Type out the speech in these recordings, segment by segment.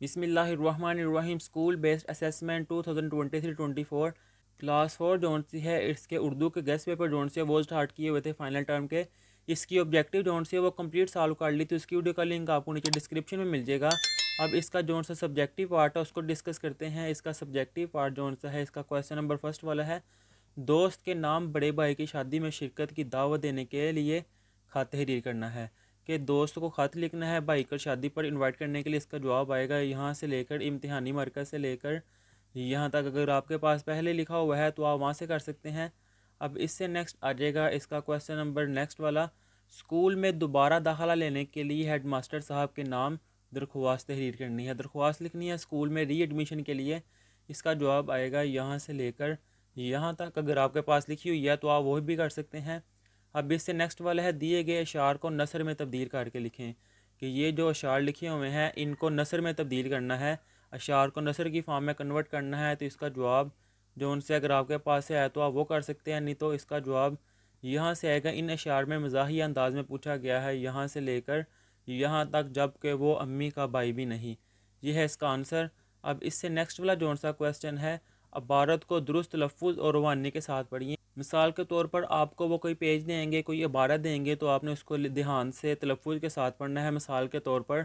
बिसमीम school based assessment twenty four class four zone C है इसके उर्दू के गेस्ट पेपर जोन से वो स्टार्ट किए हुए थे फाइनल टर्म के इसकी ऑब्जेक्टिव जोन से वो कंप्लीट सॉल्व कर ली थी उसकी वीडियो का लिंक आपको नीचे डिस्क्रिप्शन में मिल जाएगा अब इसका जोन सा सब्जेक्टिव पार्ट है उसको डिस्कस करते हैं इसका सब्जेक्टिव पार्ट जोन सा है इसका क्वेश्चन नंबर फर्स्ट वाला है दोस्त के नाम बड़े भाई की शादी में शिरकत की दावत देने के लिए खा तहरीर करना है कि दोस्त को ख़त लिखना है भाई कर शादी पर इनवाइट करने के लिए इसका जवाब आएगा यहाँ से लेकर इम्तहानी मरकज़ से लेकर यहाँ तक अगर आपके पास पहले लिखा हुआ है तो आप वहाँ से कर सकते हैं अब इससे नेक्स्ट आ जाएगा इसका क्वेश्चन नंबर नेक्स्ट वाला स्कूल में दोबारा दाखिला लेने के लिए हेड मास्टर साहब के नाम दरख्वास्त तहरीर करनी है दरख्वास्त लिखनी है स्कूल में री एडमिशन के लिए इसका जवाब आएगा यहाँ से लेकर यहाँ तक अगर आपके पास लिखी हुई है तो आप वह भी कर सकते हैं अब इससे नेक्स्ट वाला है दिए गए अशार को नसर में तब्दील करके लिखें कि ये जो अशार लिखे हुए हैं इनको नसर में तब्दील करना है अशार को नसर की फॉर्म में कन्वर्ट करना है तो इसका जवाब जो उनसे अगर आपके पास से आया तो आप वो कर सकते हैं नहीं तो इसका जवाब यहाँ से आएगा इन अशार में मजाही अंदाज में पूछा गया है यहाँ से लेकर यहाँ तक जब वो अम्मी का भाई भी नहीं ये है इसका आंसर अब इससे नेक्स्ट वाला जो सा क्वेश्चन है अबारत को दुरुस्त लफ्ज़ और रवानी के साथ पढ़िए मिसाल के तौर पर आपको वो कोई पेज देंगे कोई अबारत देंगे तो आपने उसको ध्यान से तलफ़ के साथ पढ़ना है मिसाल के तौर पर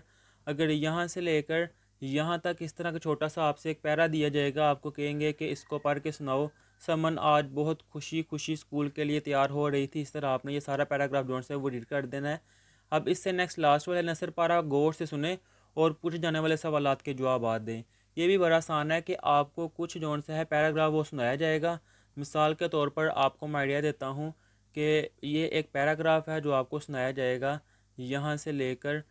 अगर यहाँ से लेकर यहाँ तक इस तरह का छोटा सा आपसे एक पैरा दिया जाएगा आपको कहेंगे कि इसको पढ़ के सुनाओ समन आज बहुत खुशी खुशी स्कूल के लिए तैयार हो रही थी इस तरह आपने ये सारा पैराग्राफ जो है वो रीड कर देना है अब इससे नेक्स्ट लास्ट वाले नसर पारा गौर से सुने और पूछे जाने वाले सवाल के जवाब आ दें ये भी बड़ा आसान है कि आपको कुछ जोन से है पैराग्राफ वो सुनाया जाएगा मिसाल के तौर पर आपको मैं आइडिया देता हूँ कि ये एक पैराग्राफ है जो आपको सुनाया जाएगा यहाँ से लेकर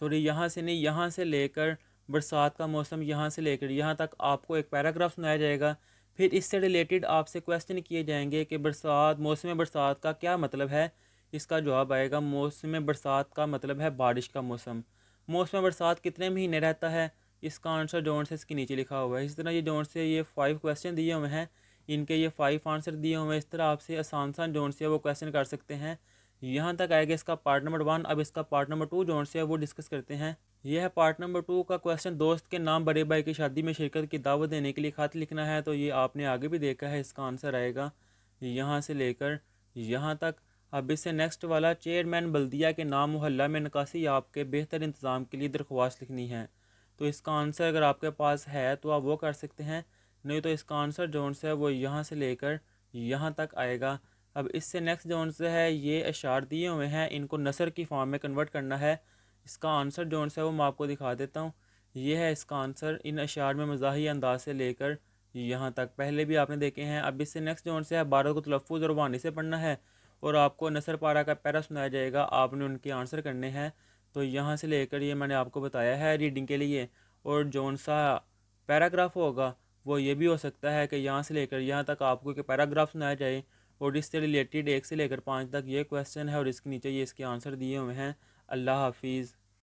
सॉरी यहाँ से नहीं यहाँ से लेकर बरसात का मौसम यहाँ से लेकर यहाँ तक आपको एक पैराग्राफ सुनाया जाएगा फिर इससे रिलेटेड आपसे क्वेश्चन किए जाएंगे कि बरसात मौसम बरसात का क्या मतलब है इसका जवाब आएगा मौसम बरसात का मतलब है बारिश का मौसम मौसम बरसात कितने महीने रहता है इसका आंसर डोंट्स से इसके नीचे लिखा हुआ है इस तरह ये डोंट्स से ये फाइव क्वेश्चन दिए हुए हैं इनके ये फाइव आंसर दिए हुए हैं इस तरह आपसे आसान सा डोंट से वो क्वेश्चन कर सकते हैं यहाँ तक आएगा इसका पार्ट नंबर वन अब इसका पार्ट नंबर टू डोंट्स से वो डिस्कस करते हैं यह है पार्ट नंबर टू का क्वेश्चन दोस्त के नाम बड़े भाई की शादी में शिरकत की दावत देने के लिए खत लिखना है तो ये आपने आगे भी देखा है इसका आंसर आएगा यहाँ से लेकर यहाँ तक अब इससे नेक्स्ट वाला चेयरमैन बल्दिया के नाम मोहल्ला में निकासी आपके बेहतर इंतज़ाम के लिए दरख्वास्त लिखनी है तो इसका आंसर अगर आपके पास है तो आप वो कर सकते हैं नहीं तो इसका आंसर जोन से वो यहाँ से लेकर यहाँ तक आएगा अब इससे नेक्स्ट जोन से है ये अशार दिए हुए हैं इनको नसर की फॉर्म में कन्वर्ट करना है इसका आंसर जोन से वो मैं आपको दिखा देता हूँ ये है इसका आंसर इन अशार में मजाही अंदाज से लेकर यहाँ तक पहले भी आपने देखे हैं अब इससे नेक्स्ट जोन से है बारह को तलफ़ और वानी से पढ़ना है और आपको नसर पारा का पैरा सुनाया जाएगा आपने उनके आंसर करने हैं तो यहाँ से लेकर ये मैंने आपको बताया है रीडिंग के लिए और जौन सा पैराग्राफ होगा वो ये भी हो सकता है कि यहाँ से लेकर यहाँ तक आपको एक पैराग्राफ सुनाया जाए और इससे रिलेटेड एक से लेकर पाँच तक ये क्वेश्चन है और इसके नीचे ये इसके आंसर दिए हुए हैं अल्लाह हाफिज़